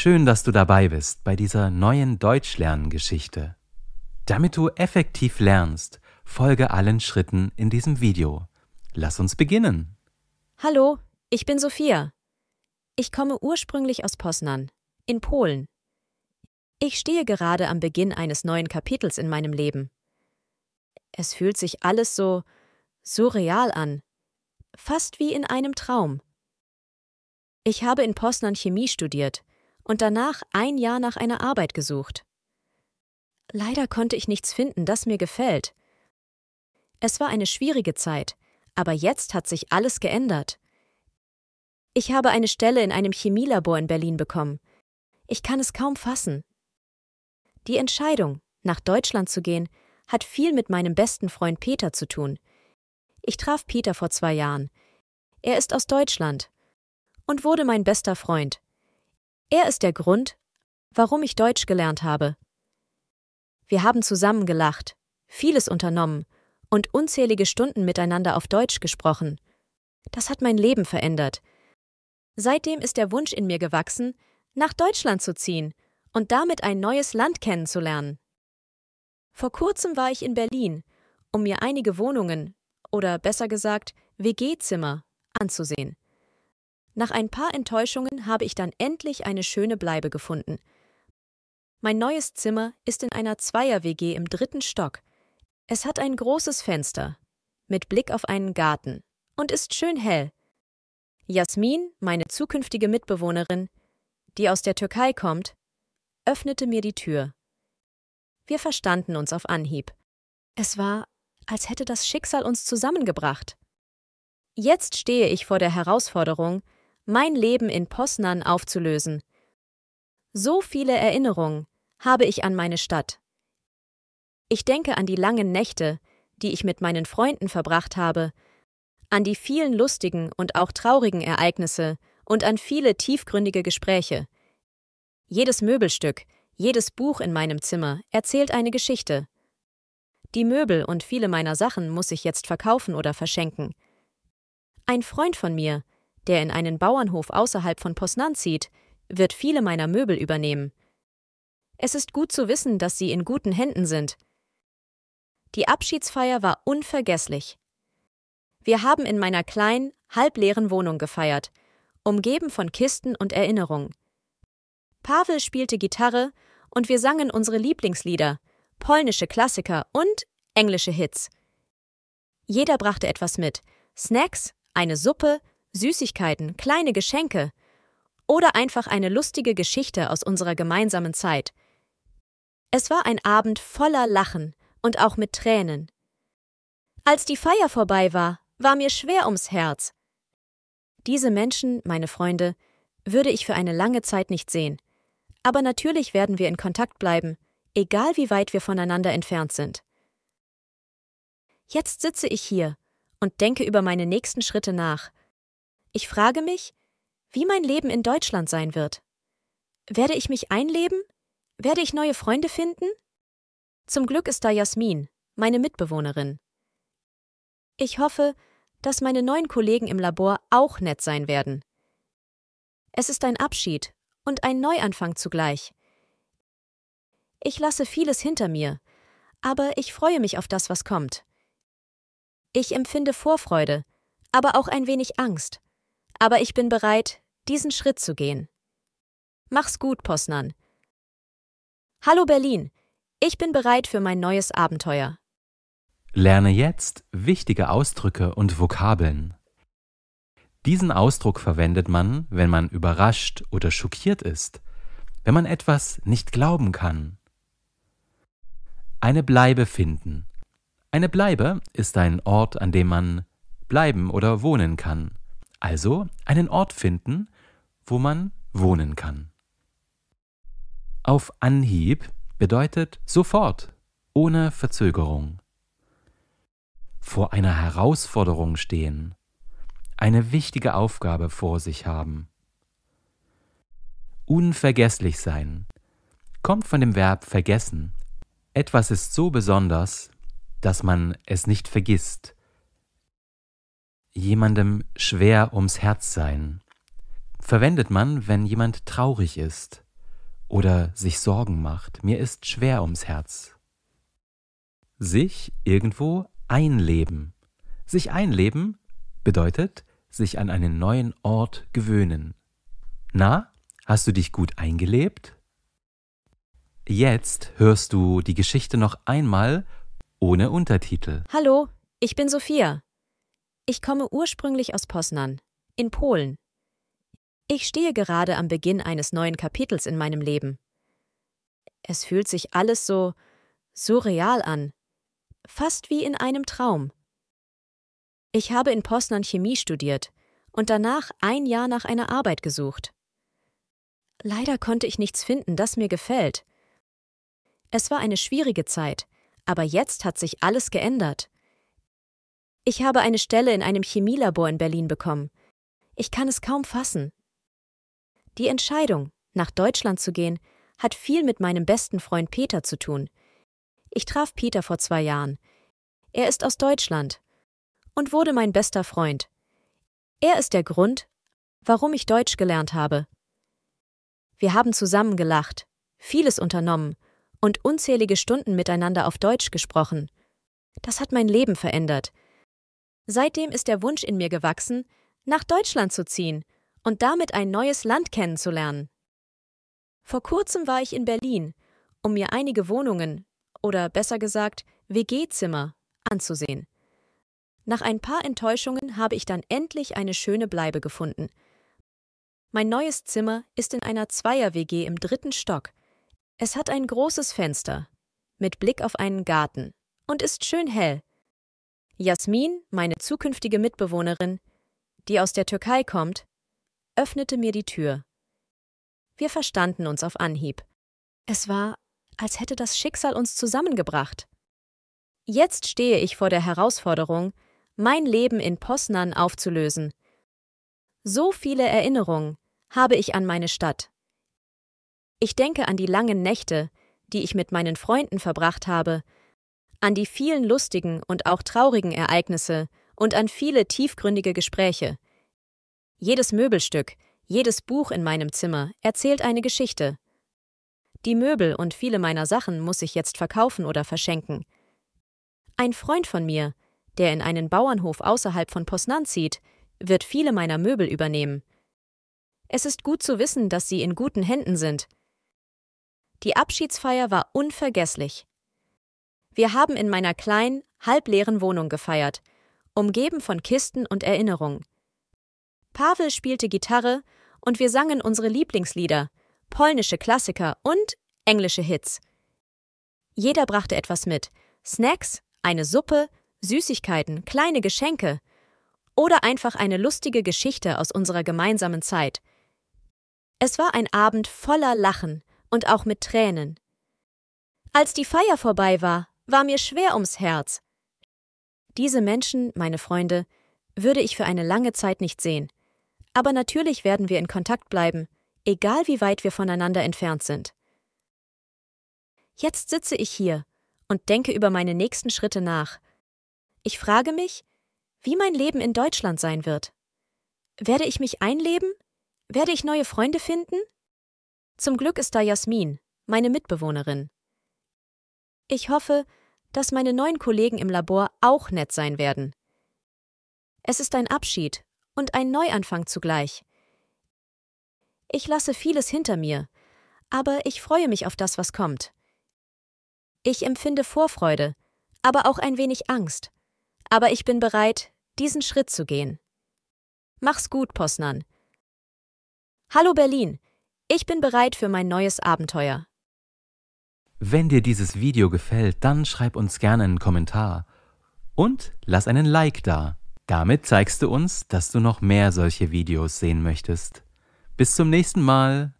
Schön, dass du dabei bist bei dieser neuen Deutschlernen-Geschichte. Damit du effektiv lernst, folge allen Schritten in diesem Video. Lass uns beginnen. Hallo, ich bin Sophia. Ich komme ursprünglich aus Poznan, in Polen. Ich stehe gerade am Beginn eines neuen Kapitels in meinem Leben. Es fühlt sich alles so surreal an, fast wie in einem Traum. Ich habe in Poznan Chemie studiert und danach ein Jahr nach einer Arbeit gesucht. Leider konnte ich nichts finden, das mir gefällt. Es war eine schwierige Zeit, aber jetzt hat sich alles geändert. Ich habe eine Stelle in einem Chemielabor in Berlin bekommen. Ich kann es kaum fassen. Die Entscheidung, nach Deutschland zu gehen, hat viel mit meinem besten Freund Peter zu tun. Ich traf Peter vor zwei Jahren. Er ist aus Deutschland und wurde mein bester Freund. Er ist der Grund, warum ich Deutsch gelernt habe. Wir haben zusammen gelacht, vieles unternommen und unzählige Stunden miteinander auf Deutsch gesprochen. Das hat mein Leben verändert. Seitdem ist der Wunsch in mir gewachsen, nach Deutschland zu ziehen und damit ein neues Land kennenzulernen. Vor kurzem war ich in Berlin, um mir einige Wohnungen oder besser gesagt WG-Zimmer anzusehen. Nach ein paar Enttäuschungen habe ich dann endlich eine schöne Bleibe gefunden. Mein neues Zimmer ist in einer Zweier-WG im dritten Stock. Es hat ein großes Fenster mit Blick auf einen Garten und ist schön hell. Jasmin, meine zukünftige Mitbewohnerin, die aus der Türkei kommt, öffnete mir die Tür. Wir verstanden uns auf Anhieb. Es war, als hätte das Schicksal uns zusammengebracht. Jetzt stehe ich vor der Herausforderung, mein Leben in Posnan aufzulösen. So viele Erinnerungen habe ich an meine Stadt. Ich denke an die langen Nächte, die ich mit meinen Freunden verbracht habe, an die vielen lustigen und auch traurigen Ereignisse und an viele tiefgründige Gespräche. Jedes Möbelstück, jedes Buch in meinem Zimmer erzählt eine Geschichte. Die Möbel und viele meiner Sachen muss ich jetzt verkaufen oder verschenken. Ein Freund von mir, der in einen Bauernhof außerhalb von Posnan zieht, wird viele meiner Möbel übernehmen. Es ist gut zu wissen, dass sie in guten Händen sind. Die Abschiedsfeier war unvergesslich. Wir haben in meiner kleinen, halbleeren Wohnung gefeiert, umgeben von Kisten und Erinnerungen. Pavel spielte Gitarre und wir sangen unsere Lieblingslieder, polnische Klassiker und englische Hits. Jeder brachte etwas mit: Snacks, eine Suppe, Süßigkeiten, kleine Geschenke oder einfach eine lustige Geschichte aus unserer gemeinsamen Zeit. Es war ein Abend voller Lachen und auch mit Tränen. Als die Feier vorbei war, war mir schwer ums Herz. Diese Menschen, meine Freunde, würde ich für eine lange Zeit nicht sehen. Aber natürlich werden wir in Kontakt bleiben, egal wie weit wir voneinander entfernt sind. Jetzt sitze ich hier und denke über meine nächsten Schritte nach, ich frage mich, wie mein Leben in Deutschland sein wird. Werde ich mich einleben? Werde ich neue Freunde finden? Zum Glück ist da Jasmin, meine Mitbewohnerin. Ich hoffe, dass meine neuen Kollegen im Labor auch nett sein werden. Es ist ein Abschied und ein Neuanfang zugleich. Ich lasse vieles hinter mir, aber ich freue mich auf das, was kommt. Ich empfinde Vorfreude, aber auch ein wenig Angst aber ich bin bereit, diesen Schritt zu gehen. Mach's gut, Posnan. Hallo Berlin, ich bin bereit für mein neues Abenteuer. Lerne jetzt wichtige Ausdrücke und Vokabeln. Diesen Ausdruck verwendet man, wenn man überrascht oder schockiert ist, wenn man etwas nicht glauben kann. Eine Bleibe finden. Eine Bleibe ist ein Ort, an dem man bleiben oder wohnen kann. Also einen Ort finden, wo man wohnen kann. Auf Anhieb bedeutet sofort, ohne Verzögerung. Vor einer Herausforderung stehen, eine wichtige Aufgabe vor sich haben. Unvergesslich sein kommt von dem Verb vergessen. Etwas ist so besonders, dass man es nicht vergisst jemandem schwer ums Herz sein. Verwendet man, wenn jemand traurig ist oder sich Sorgen macht. Mir ist schwer ums Herz. Sich irgendwo einleben. Sich einleben bedeutet sich an einen neuen Ort gewöhnen. Na, hast du dich gut eingelebt? Jetzt hörst du die Geschichte noch einmal ohne Untertitel. Hallo, ich bin Sophia. Ich komme ursprünglich aus Poznan, in Polen. Ich stehe gerade am Beginn eines neuen Kapitels in meinem Leben. Es fühlt sich alles so surreal an, fast wie in einem Traum. Ich habe in Poznan Chemie studiert und danach ein Jahr nach einer Arbeit gesucht. Leider konnte ich nichts finden, das mir gefällt. Es war eine schwierige Zeit, aber jetzt hat sich alles geändert. Ich habe eine Stelle in einem Chemielabor in Berlin bekommen. Ich kann es kaum fassen. Die Entscheidung, nach Deutschland zu gehen, hat viel mit meinem besten Freund Peter zu tun. Ich traf Peter vor zwei Jahren. Er ist aus Deutschland und wurde mein bester Freund. Er ist der Grund, warum ich Deutsch gelernt habe. Wir haben zusammen gelacht, vieles unternommen und unzählige Stunden miteinander auf Deutsch gesprochen. Das hat mein Leben verändert. Seitdem ist der Wunsch in mir gewachsen, nach Deutschland zu ziehen und damit ein neues Land kennenzulernen. Vor kurzem war ich in Berlin, um mir einige Wohnungen oder besser gesagt WG-Zimmer anzusehen. Nach ein paar Enttäuschungen habe ich dann endlich eine schöne Bleibe gefunden. Mein neues Zimmer ist in einer Zweier-WG im dritten Stock. Es hat ein großes Fenster mit Blick auf einen Garten und ist schön hell. Jasmin, meine zukünftige Mitbewohnerin, die aus der Türkei kommt, öffnete mir die Tür. Wir verstanden uns auf Anhieb. Es war, als hätte das Schicksal uns zusammengebracht. Jetzt stehe ich vor der Herausforderung, mein Leben in Posnan aufzulösen. So viele Erinnerungen habe ich an meine Stadt. Ich denke an die langen Nächte, die ich mit meinen Freunden verbracht habe, an die vielen lustigen und auch traurigen Ereignisse und an viele tiefgründige Gespräche. Jedes Möbelstück, jedes Buch in meinem Zimmer erzählt eine Geschichte. Die Möbel und viele meiner Sachen muss ich jetzt verkaufen oder verschenken. Ein Freund von mir, der in einen Bauernhof außerhalb von Posnan zieht, wird viele meiner Möbel übernehmen. Es ist gut zu wissen, dass sie in guten Händen sind. Die Abschiedsfeier war unvergesslich. Wir haben in meiner kleinen, halbleeren Wohnung gefeiert, umgeben von Kisten und Erinnerungen. Pavel spielte Gitarre und wir sangen unsere Lieblingslieder, polnische Klassiker und englische Hits. Jeder brachte etwas mit: Snacks, eine Suppe, Süßigkeiten, kleine Geschenke oder einfach eine lustige Geschichte aus unserer gemeinsamen Zeit. Es war ein Abend voller Lachen und auch mit Tränen. Als die Feier vorbei war, war mir schwer ums Herz. Diese Menschen, meine Freunde, würde ich für eine lange Zeit nicht sehen. Aber natürlich werden wir in Kontakt bleiben, egal wie weit wir voneinander entfernt sind. Jetzt sitze ich hier und denke über meine nächsten Schritte nach. Ich frage mich, wie mein Leben in Deutschland sein wird. Werde ich mich einleben? Werde ich neue Freunde finden? Zum Glück ist da Jasmin, meine Mitbewohnerin. Ich hoffe, dass meine neuen Kollegen im Labor auch nett sein werden. Es ist ein Abschied und ein Neuanfang zugleich. Ich lasse vieles hinter mir, aber ich freue mich auf das, was kommt. Ich empfinde Vorfreude, aber auch ein wenig Angst. Aber ich bin bereit, diesen Schritt zu gehen. Mach's gut, Posnan. Hallo Berlin, ich bin bereit für mein neues Abenteuer. Wenn dir dieses Video gefällt, dann schreib uns gerne einen Kommentar und lass einen Like da. Damit zeigst du uns, dass du noch mehr solche Videos sehen möchtest. Bis zum nächsten Mal.